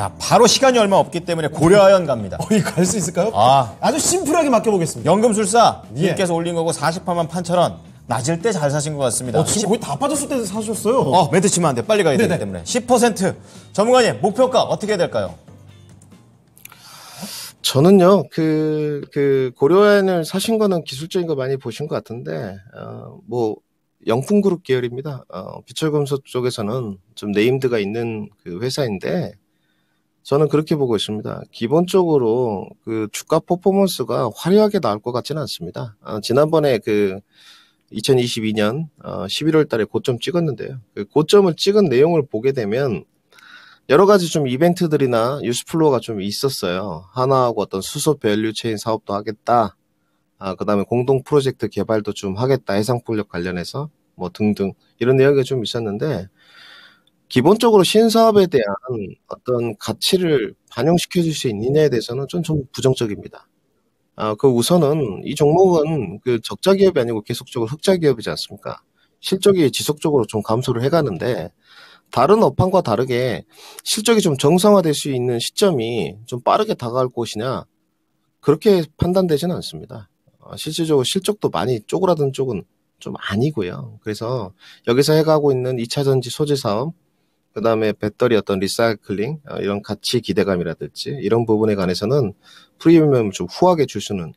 자, 바로 시간이 얼마 없기 때문에 고려하연 갑니다. 어이, 갈수 있을까요? 아. 아주 심플하게 맡겨보겠습니다. 연금술사 예. 님께서 올린 거고 4 0만1천원 낮을 때 잘 사신 것 같습니다. 어, 지금 거의 다 빠졌을 때 사셨어요. 어, 멘트 치면 안 돼. 빨리 가야 네네. 되기 때문에. 10% 전문가님 목표가 어떻게 될까요? 저는요, 그, 그, 고려엔을 사신 거는 기술적인 거 많이 보신 것 같은데, 어, 뭐, 영풍그룹 계열입니다. 어, 비철금속 쪽에서는 좀 네임드가 있는 그 회사인데, 저는 그렇게 보고 있습니다. 기본적으로 그 주가 퍼포먼스가 화려하게 나올 것 같지는 않습니다. 아, 지난번에 그 2022년 11월 어, 달에 고점 찍었는데요. 그 고점을 찍은 내용을 보게 되면 여러 가지 좀 이벤트들이나 뉴스플로어가 좀 있었어요. 하나하고 어떤 수소 밸류 체인 사업도 하겠다. 아, 그 다음에 공동 프로젝트 개발도 좀 하겠다. 해상 폭력 관련해서 뭐 등등 이런 내용이 좀 있었는데 기본적으로 신사업에 대한 어떤 가치를 반영시켜 줄 수 있느냐에 대해서는 좀, 좀 부정적입니다. 아, 그 우선은 이 종목은 그 적자 기업이 아니고 계속적으로 흑자 기업이지 않습니까? 실적이 지속적으로 좀 감소를 해가는데 다른 업황과 다르게 실적이 좀 정상화될 수 있는 시점이 좀 빠르게 다가올 것이냐 그렇게 판단되지는 않습니다. 어, 실질적으로 실적도 많이 쪼그라든 쪽은 좀 아니고요. 그래서 여기서 해가고 있는 2차전지 소재 사업 그 다음에 배터리 어떤 리사이클링, 어, 이런 가치 기대감이라든지, 이런 부분에 관해서는 프리미엄을 좀 후하게 줄 수는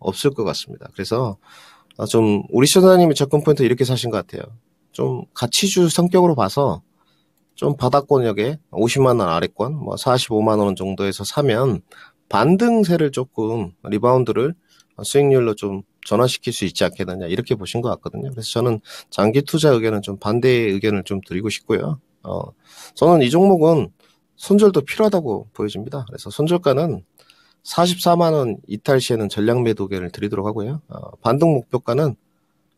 없을 것 같습니다. 그래서, 아, 좀, 우리 시청자님이 접근 포인트 이렇게 사신 것 같아요. 좀, 가치주 성격으로 봐서, 좀 바닥권역에 50만원 아래권, 뭐 45만원 정도에서 사면, 반등세를 조금, 리바운드를 수익률로 좀 전환시킬 수 있지 않겠느냐, 이렇게 보신 것 같거든요. 그래서 저는 장기 투자 의견은 좀 반대의 견을좀 드리고 싶고요. 어, 저는 이 종목은 손절도 필요하다고 보여집니다. 그래서 손절가는 44만원 이탈 시에는 전량 매도계를 드리도록 하고요. 어, 반등 목표가는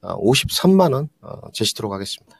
53만원 어, 어, 제시도록 하겠습니다.